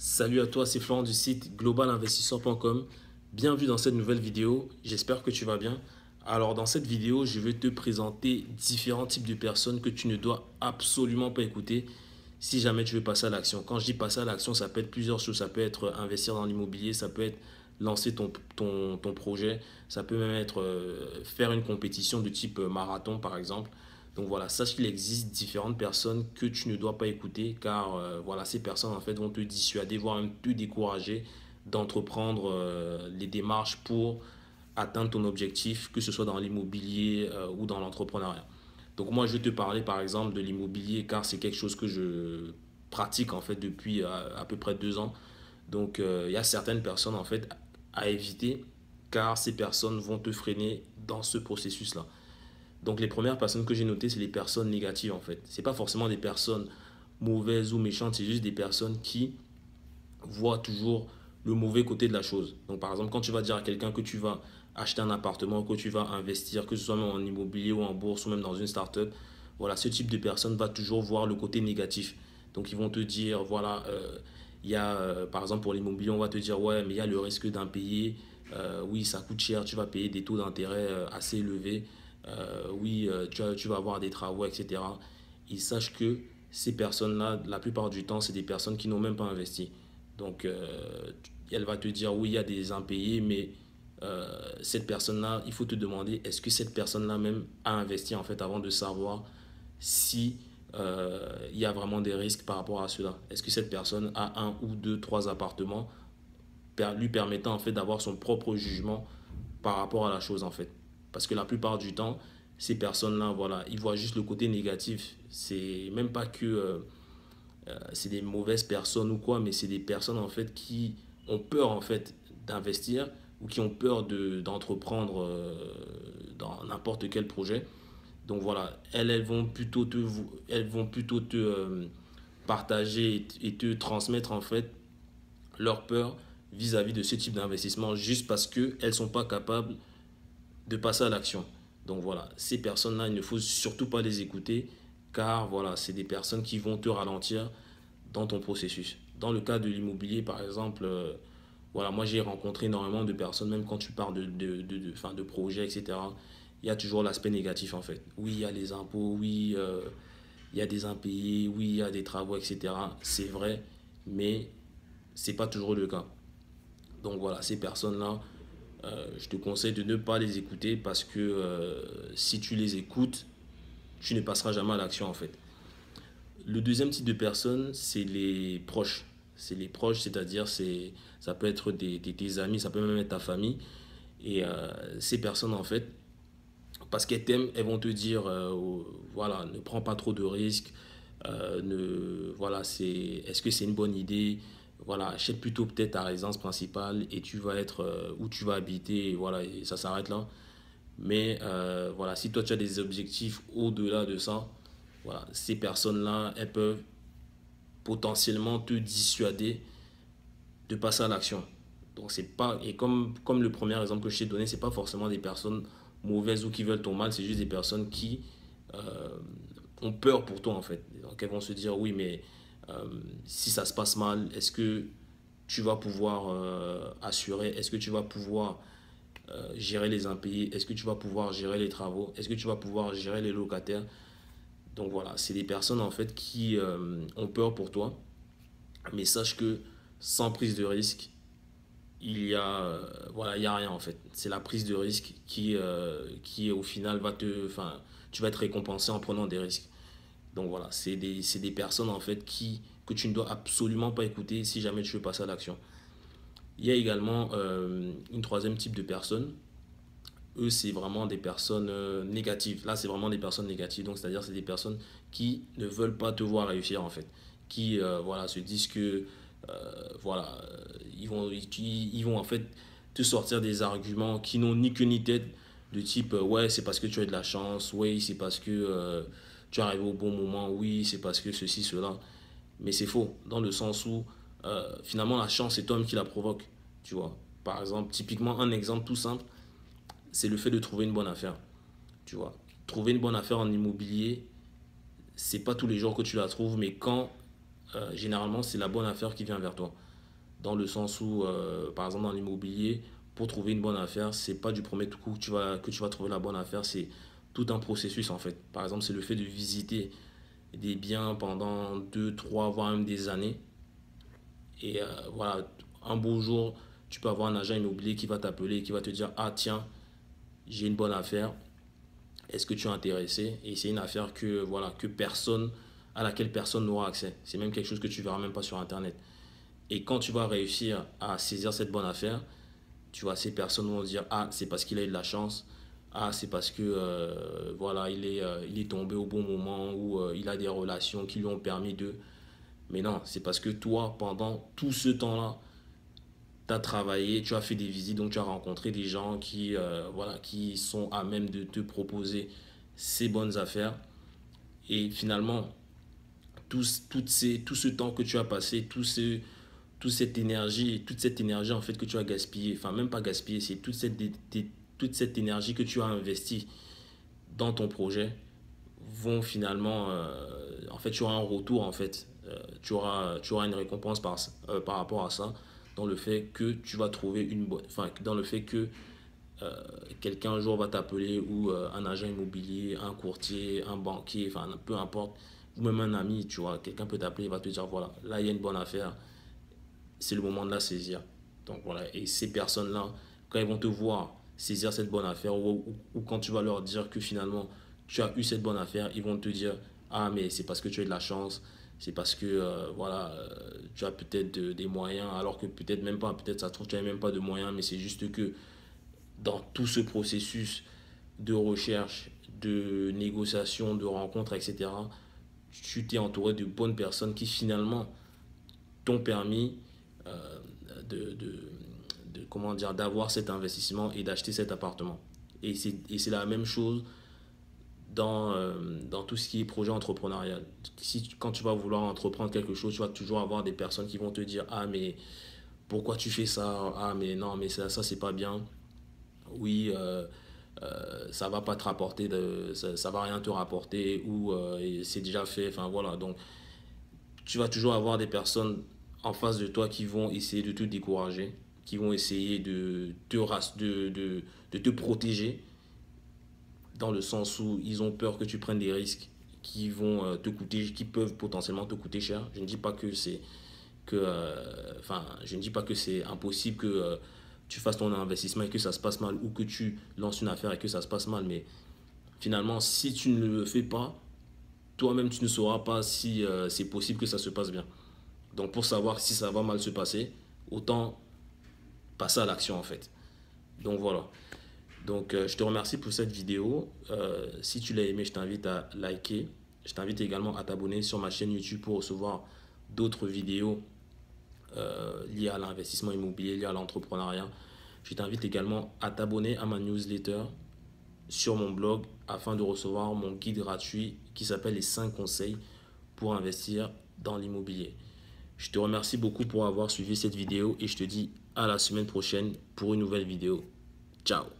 Salut à toi, c'est Florent du site globalinvestisseur.com. Bienvenue dans cette nouvelle vidéo, j'espère que tu vas bien. Alors dans cette vidéo, je vais te présenter différents types de personnes que tu ne dois absolument pas écouter si jamais tu veux passer à l'action. Quand je dis passer à l'action, ça peut être plusieurs choses. Ça peut être euh, investir dans l'immobilier, ça peut être lancer ton, ton, projet, ça peut même être euh, faire une compétition de type euh, marathon par exemple. Donc voilà, sache qu'il existe différentes personnes que tu ne dois pas écouter car euh, voilà, ces personnes en fait vont te dissuader, voire même te décourager d'entreprendre euh, les démarches pour atteindre ton objectif, que ce soit dans l'immobilier euh, ou dans l'entrepreneuriat. Donc moi, je vais te parler par exemple de l'immobilier car c'est quelque chose que je pratique en fait depuis à, à peu près deux ans. Donc il y a certaines personnes en fait à éviter car ces personnes vont te freiner dans ce processus-là. Donc les premières personnes que j'ai notées, c'est les personnes négatives en fait. Ce n'est pas forcément des personnes mauvaises ou méchantes, c'est juste des personnes qui voient toujours le mauvais côté de la chose. Donc par exemple, quand tu vas dire à quelqu'un que tu vas acheter un appartement, que tu vas investir, que ce soit en immobilier ou en bourse ou même dans une start-up, voilà, ce type de personne va toujours voir le côté négatif. Donc ils vont te dire, voilà, euh, il y a, euh, par exemple pour l'immobilier, on va te dire, ouais, mais il y a le risque d'impayé, euh, oui, ça coûte cher, tu vas payer des taux d'intérêt assez élevés. Euh, oui, euh, tu, tu, vas avoir des travaux, etc. Ils sachent que ces personnes-là, la plupart du temps, c'est des personnes qui n'ont même pas investi. Donc, euh, elle va te dire, oui, il y a des impayés, mais cette personne-là, il faut te demander, est-ce que cette personne-là même a investi, en fait, avant de savoir si il y a vraiment des risques par rapport à cela. Est-ce que cette personne a un ou deux, trois appartements lui permettant en fait d'avoir son propre jugement par rapport à la chose en fait. Parce que la plupart du temps, ces personnes-là, voilà, ils voient juste le côté négatif. C'est même pas que euh, euh, c'est des mauvaises personnes ou quoi, mais c'est des personnes en fait qui ont peur en fait d'investir ou qui ont peur d'entreprendre euh, dans n'importe quel projet. Donc voilà, elles, vont plutôt te, elles vont plutôt te partager et te transmettre en fait leur peur vis-à-vis -vis de ce type d'investissement juste parce qu'elles ne sont pas capables de passer à l'action. Donc voilà, ces personnes-là, il ne faut surtout pas les écouter car voilà, c'est des personnes qui vont te ralentir dans ton processus. Dans le cas de l'immobilier, par exemple, euh, voilà, moi j'ai rencontré énormément de personnes, même quand tu parles de, de, fin, de projets, etc., il y a toujours l'aspect négatif en fait. Oui, il y a les impôts, oui, euh, il y a des impayés, oui, il y a des travaux, etc. C'est vrai, mais c'est pas toujours le cas. Donc voilà, ces personnes-là, euh, je te conseille de ne pas les écouter parce que euh, si tu les écoutes, tu ne passeras jamais à l'action en fait. Le deuxième type de personnes, c'est les proches. C'est les proches, c'est-à-dire c'est, ça peut être des, amis, ça peut même être ta famille. Et euh, ces personnes en fait, parce qu'elles t'aiment, elles vont te dire, oh, voilà, ne prends pas trop de risques. ne, voilà, c'est, est-ce que c'est une bonne idée voilà, achète plutôt peut-être ta résidence principale et tu vas être euh, où tu vas habiter, et voilà, et ça s'arrête là. Mais euh, voilà, si toi tu as des objectifs au-delà de ça, voilà, ces personnes-là, elles peuvent potentiellement te dissuader de passer à l'action. Donc c'est pas et comme comme le premier exemple que je t'ai donné, c'est pas forcément des personnes mauvaises ou qui veulent ton mal, c'est juste des personnes qui euh, ont peur pour toi en fait. Donc elles vont se dire oui mais euh, si ça se passe mal, est-ce que tu vas pouvoir euh, assurer Est-ce que tu vas pouvoir euh, gérer les impayés Est-ce que tu vas pouvoir gérer les travaux Est-ce que tu vas pouvoir gérer les locataires Donc voilà, c'est des personnes en fait qui ont peur pour toi. Mais sache que sans prise de risque, il n'y a voilà a rien en fait c'est la prise de risque qui qui au final va te enfin tu vas être récompensé en prenant des risques donc voilà, c'est des, personnes en fait qui, que tu ne dois absolument pas écouter si jamais tu veux passer à l'action. Il y a également euh, une troisième type de personnes. Eux, c'est vraiment des personnes euh, négatives. Là, c'est vraiment des personnes négatives. Donc, c'est-à-dire, c'est des personnes qui ne veulent pas te voir réussir en fait. Qui euh, voilà, se disent que voilà, ils vont, ils, vont en fait te sortir des arguments qui n'ont ni queue ni tête, de type ouais, c'est parce que tu as de la chance, ouais, c'est parce que tu es arrivé au bon moment, oui, c'est parce que ceci, cela. Mais c'est faux, dans le sens où euh, finalement la chance, c'est toi qui la provoque. Tu vois, par exemple, typiquement un exemple tout simple, c'est le fait de trouver une bonne affaire. Tu vois, trouver une bonne affaire en immobilier, c'est pas tous les jours que tu la trouves, mais quand, euh, généralement, c'est la bonne affaire qui vient vers toi. Dans le sens où, euh, par exemple, dans l'immobilier, pour trouver une bonne affaire, c'est pas du premier coup que tu vas, que tu vas trouver la bonne affaire, c'est tout un processus en fait. Par exemple, c'est le fait de visiter des biens pendant 2, 3, voire même des années. Et euh, voilà, un beau jour, tu peux avoir un agent immobilier qui va t'appeler, qui va te dire, ah tiens, j'ai une bonne affaire, est-ce que tu es intéressé Et c'est une affaire que, voilà, que personne, à laquelle personne n'aura accès. C'est même quelque chose que tu verras même pas sur Internet. Et quand tu vas réussir à saisir cette bonne affaire, tu vois, ces personnes vont dire, ah, c'est parce qu'il a eu de la chance, ah c'est parce que euh, voilà il est euh, il est tombé au bon moment ou euh, il a des relations qui lui ont permis de mais non c'est parce que toi pendant tout ce temps là tu as travaillé tu as fait des visites donc tu as rencontré des gens qui voilà qui sont à même de te proposer ces bonnes affaires et finalement tout, tout ce temps que tu as passé tout ce toute cette énergie, toute cette énergie en fait que tu as gaspillée, enfin même pas gaspillée, c'est toute cette, toute cette énergie que tu as investie dans ton projet vont finalement, euh, en fait, tu auras un retour, en fait, euh, tu, auras, tu auras une récompense par, euh, par rapport à ça, dans le fait que tu vas trouver une bonne, enfin, dans le fait que quelqu'un un jour va t'appeler ou un agent immobilier, un courtier, un banquier, enfin, peu importe, ou même un ami, tu vois, quelqu'un peut t'appeler, va te dire, voilà, là, il y a une bonne affaire, c'est le moment de la saisir. Donc voilà, et ces personnes-là, quand ils vont te voir saisir cette bonne affaire ou, quand tu vas leur dire que finalement tu as eu cette bonne affaire, ils vont te dire ah mais c'est parce que tu as eu de la chance, c'est parce que euh, voilà euh, tu as peut-être des moyens alors que peut-être même pas, peut-être ça trouve tu n'as même pas de moyens mais c'est juste que dans tout ce processus de recherche, de négociation, de rencontre, etc., tu t'es entouré de bonnes personnes qui finalement t'ont permis euh, de, comment dire, d'avoir cet investissement et d'acheter cet appartement. Et c'est la même chose euh, dans, tout ce qui est projet entrepreneurial. Si, quand tu vas vouloir entreprendre quelque chose, tu vas toujours avoir des personnes qui vont te dire Ah, mais pourquoi tu fais ça Ah, mais non, mais ça, ça c'est pas bien. Oui, euh, euh, ça va pas te rapporter, ça, ça va rien te rapporter, ou c'est déjà fait. Enfin, voilà. Donc, tu vas toujours avoir des personnes en face de toi qui vont essayer de te décourager qui vont essayer de te, de, de, de te protéger dans le sens où ils ont peur que tu prennes des risques qui vont euh, te coûter qui peuvent potentiellement te coûter cher je ne dis pas que c'est que euh, enfin je ne dis pas que c'est impossible que euh, tu fasses ton investissement et que ça se passe mal ou que tu lances une affaire et que ça se passe mal mais finalement si tu ne le fais pas toi-même tu ne sauras pas si c'est possible que ça se passe bien donc pour savoir si ça va mal se passer autant passer à l'action en fait. Donc voilà. Donc euh, je te remercie pour cette vidéo. Euh, si tu l'as aimé, je t'invite à liker. Je t'invite également à t'abonner sur ma chaîne YouTube pour recevoir d'autres vidéos euh, liées à l'investissement immobilier, liées à l'entrepreneuriat. Je t'invite également à t'abonner à ma newsletter sur mon blog afin de recevoir mon guide gratuit qui s'appelle les 5 conseils pour investir dans l'immobilier. Je te remercie beaucoup pour avoir suivi cette vidéo et je te dis à la semaine prochaine pour une nouvelle vidéo. Ciao